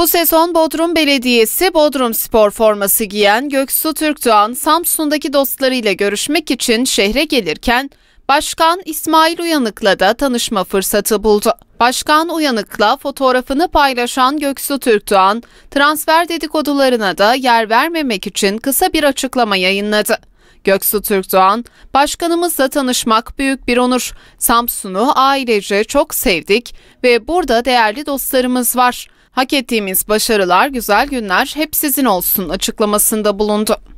Bu sezon Bodrum Belediyesi Bodrum spor forması giyen Göksu Türkdoğan Samsun'daki dostlarıyla görüşmek için şehre gelirken Başkan İsmail Uyanık'la da tanışma fırsatı buldu. Başkan Uyanık'la fotoğrafını paylaşan Göksu Türkdoğan, transfer dedikodularına da yer vermemek için kısa bir açıklama yayınladı. Göksu Türkdoğan, başkanımızla tanışmak büyük bir onur. Samsun'u ailece çok sevdik ve burada değerli dostlarımız var. Hak ettiğimiz başarılar, güzel günler hep sizin olsun açıklamasında bulundu.